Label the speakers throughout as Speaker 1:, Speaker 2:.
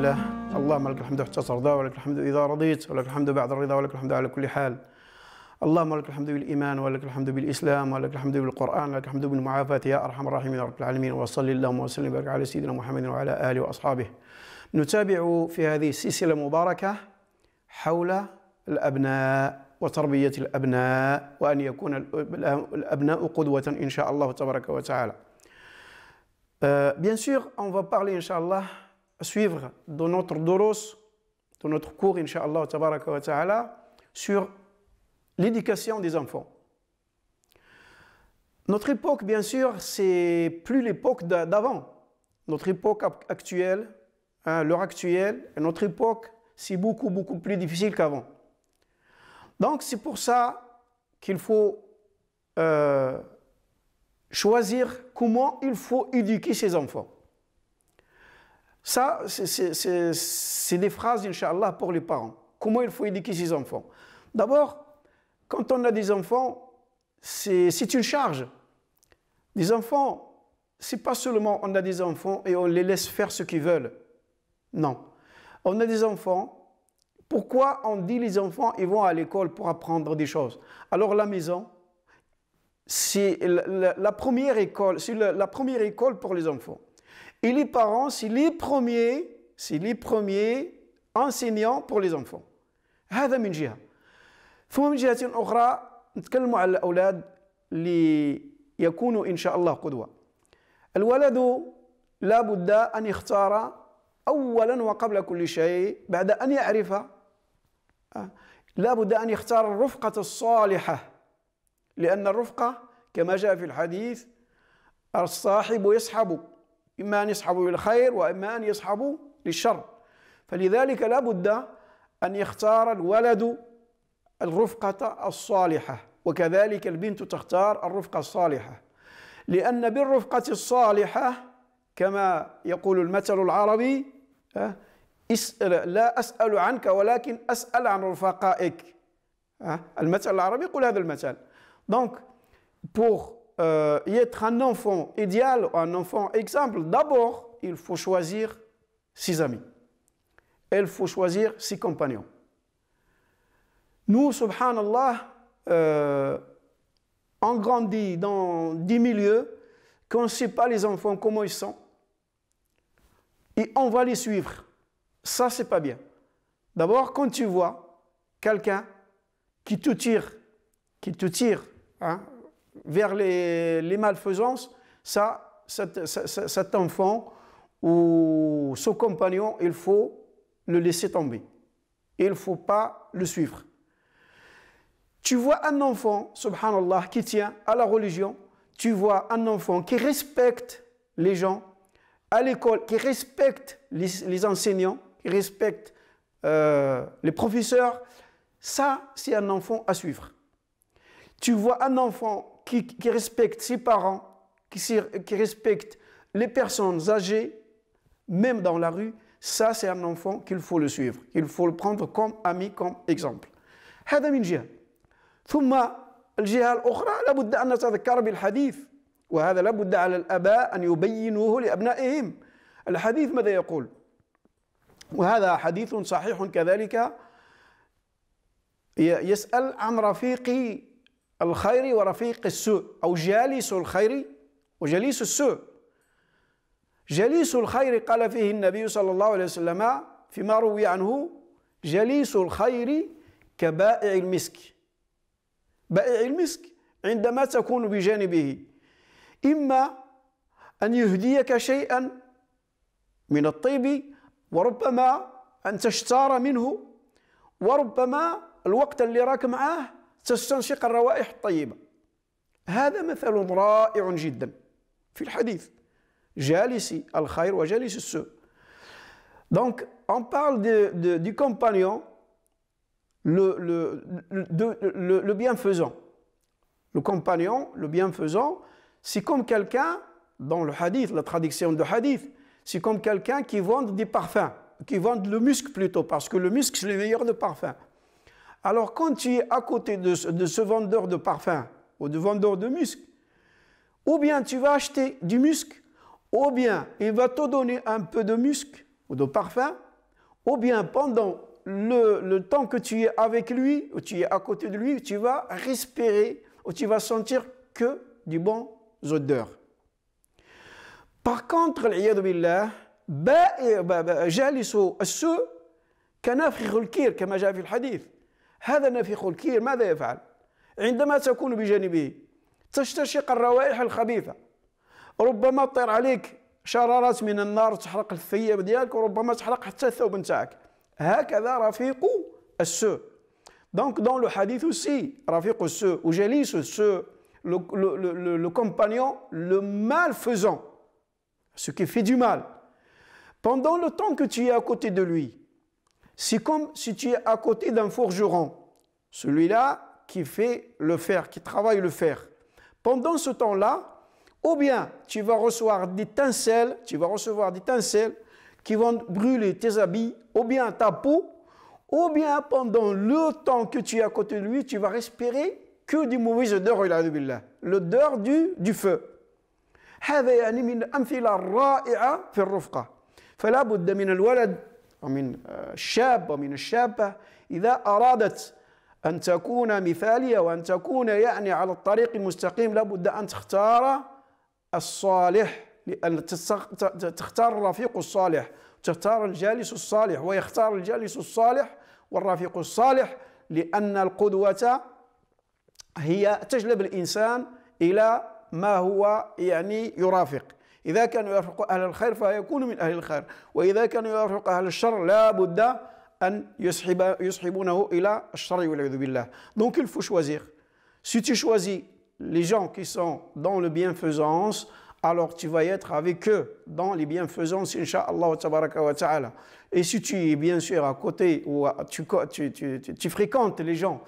Speaker 1: لله اللهم لك الحمد حتى ترضى ولك الحمد إذا رضيت ولك الحمد بعد الرضا ولك الحمد على كل حال اللهم لك الحمد بالإيمان ولك الحمد بالإسلام ولك الحمد بالقرآن ولك الحمد بالمعافاة يا أرحم الراحمين يا رب العالمين وصلى اللهم وسلم وبارك على سيدنا محمد وعلى آله وأصحابه نتابع في هذه السلسلة المباركة حول الأبناء وتربية الأبناء وأن يكون الأبناء قدوة إن شاء الله تبارك وتعالى Euh, bien sûr, on va parler, Inch'Allah, suivre dans notre doros, dans notre cours, Inch'Allah, sur l'éducation des enfants. Notre époque, bien sûr, c'est plus l'époque d'avant. Notre époque actuelle, hein, l'heure actuelle, notre époque, c'est beaucoup, beaucoup plus difficile qu'avant. Donc, c'est pour ça qu'il faut euh, choisir comment il faut éduquer ses enfants. Ça, c'est des phrases, Inch'Allah, pour les parents. Comment il faut éduquer ses enfants D'abord, quand on a des enfants, c'est une charge. Des enfants, c'est pas seulement on a des enfants et on les laisse faire ce qu'ils veulent. Non. On a des enfants. Pourquoi on dit les enfants, ils vont à l'école pour apprendre des choses Alors la maison, c'est la, première école, c'est la première école pour les enfants. Et les parents, c'est les premiers, c'est les premiers enseignants pour les enfants. هذا من جهة. ثم من جهة أخرى نتكلم على الأولاد اللي يكونوا إن شاء الله قدوة. الولد لا بد أن يختار أولا وقبل كل شيء بعد أن يعرف آه، لا بد أن يختار الرفقة الصالحة لأن الرفقة كما جاء في الحديث الصاحب يصحبك إما أن يصحبوا للخير وإما أن يصحبوا للشر فلذلك لا بد أن يختار الولد الرفقة الصالحة وكذلك البنت تختار الرفقة الصالحة لأن بالرفقة الصالحة كما يقول المثل العربي اسأل لا أسأل عنك ولكن أسأل عن رفقائك المثل العربي يقول هذا المثل دونك pour Euh, être un enfant idéal, un enfant exemple, d'abord, il faut choisir ses amis. Il faut choisir ses compagnons. Nous, subhanallah, euh, on grandit dans des milieux qu'on ne sait pas les enfants comment ils sont. Et on va les suivre. Ça, c'est pas bien. D'abord, quand tu vois quelqu'un qui te tire, qui te tire, hein, vers les, malfaisances, ça, cet, enfant ou son compagnon, il faut le laisser tomber. Il ne faut pas le suivre. Tu vois un enfant, subhanallah, qui tient à la religion. Tu vois un enfant qui respecte les gens à l'école, qui respecte les, enseignants, qui respecte euh, les professeurs. Ça, c'est un enfant à suivre. Tu vois un enfant qui, qui respecte ses parents, qui, qui respecte les personnes âgées, même dans la rue, ça c'est un enfant qu'il faut le suivre, qu'il faut le prendre comme ami, comme exemple. هذا من جهة ثم الجهة الأخرى لابد أن نتذكر بالحديث وهذا لابد على الآباء أن يبينوه لأبنائهم الحديث ماذا يقول وهذا حديث صحيح كذلك يسأل عن رفيقي الخير ورفيق السوء أو جالس الخير وجليس السوء جليس الخير قال فيه النبي صلى الله عليه وسلم فيما روي عنه جليس الخير كبائع المسك بائع المسك عندما تكون بجانبه إما أن يهديك شيئا من الطيب وربما أن تشتار منه وربما الوقت اللي راك معاه Donc, on parle du compagnon, le, bienfaisant. Le compagnon, le bienfaisant, c'est comme quelqu'un, dans le hadith, la traduction de hadith, c'est comme quelqu'un qui vend des parfums, qui vend le musc plutôt, parce que le musc, c'est le meilleur de parfums. Alors quand tu es à côté de, ce vendeur de parfum ou de vendeur de musc, ou bien tu vas acheter du musc, ou bien il va te donner un peu de musc ou de parfum, ou bien pendant le, temps que tu es avec lui, ou tu es à côté de lui, tu vas respirer, ou tu vas sentir que du bon odeur. Par contre, ont fait le kir, j'ai j'ai dans le hadith, هذا نافخ الكير ماذا يفعل عندما تكون بجانبه تشتشق الروائح الخبيثة ربما تطير عليك شرارات من النار تحرق الثياب ديالك وربما تحرق حتى الثوب نتاعك هكذا رفيق السوء دونك دون لو حديث سي رفيق السوء وجليس السوء لو كومبانيون لو مال compagnon سو كي في دو مال pendant le temps que tu es à côté de lui C'est comme si tu es à côté d'un forgeron, celui-là qui fait le fer, qui travaille le fer. Pendant ce temps-là, ou bien tu vas recevoir des tincelles, tu vas recevoir des tincelles qui vont brûler tes habits, ou bien ta peau, ou bien pendant le temps que tu es à côté de lui, tu vas respirer que du mauvais odeur, l'odeur du, du feu. هذا يعني ومن آه، الشاب ومن الشابة إذا أرادت أن تكون مثالية وأن تكون يعني على الطريق المستقيم لابد أن تختار الصالح لأن تختار الرفيق الصالح تختار الجالس الصالح ويختار الجالس الصالح والرفيق الصالح لأن القدوة هي تجلب الإنسان إلى ما هو يعني يرافق donc il faut choisir si tu choisis les gens qui sont dans le bienfaisance alors tu vas être avec eux dans les bienfaisances, Et si tu es bien sûr à côté ou tu, tu, tu, fréquentes les gens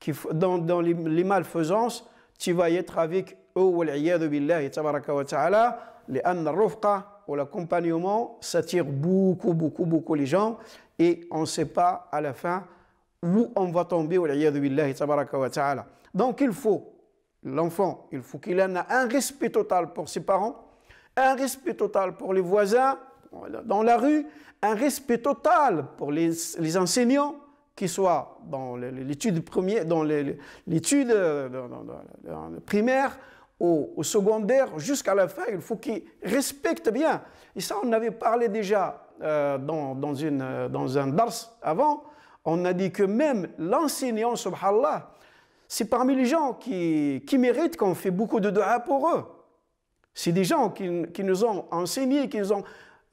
Speaker 1: qui, dans, dans les, malfaisances, tu vas être avec eux, les Rufqa ou l'accompagnement, ça beaucoup, beaucoup, beaucoup les gens et on ne sait pas à la fin où on va tomber. Donc il faut, l'enfant, il faut qu'il ait un respect total pour ses parents, un respect total pour les voisins dans la rue, un respect total pour les, les enseignants, qui soient dans l'étude euh, dans l'étude primaire au, secondaire jusqu'à la fin. Il faut qu'ils respectent bien. Et ça, on avait parlé déjà euh, dans, dans, une, euh, dans un dars avant. On a dit que même l'enseignant, subhanallah, c'est parmi les gens qui, qui méritent qu'on fait beaucoup de dua pour eux. C'est des gens qui, nous ont enseigné, qui ont,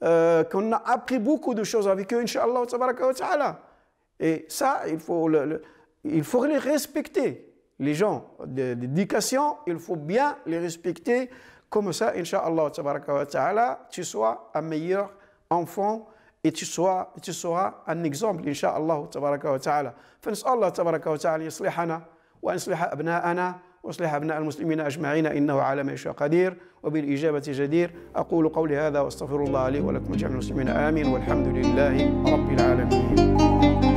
Speaker 1: euh, qu'on a appris beaucoup de choses avec eux, ta'ala. Et ça, il faut, le, il faut les respecter. les gens d'éducation, il faut bien les respecter. Comme ça, Inch'Allah, tu sois un meilleur enfant et tu sois, tu seras un exemple, Inch'Allah. فنسأل الله تبارك وتعالى يصلحنا وأن أبناءنا واصلح أبناء المسلمين أجمعين إنه على ما يشاء قدير وبالإجابة جدير أقول قولي هذا وأستغفر الله لي ولكم جميع المسلمين آمين والحمد لله رب العالمين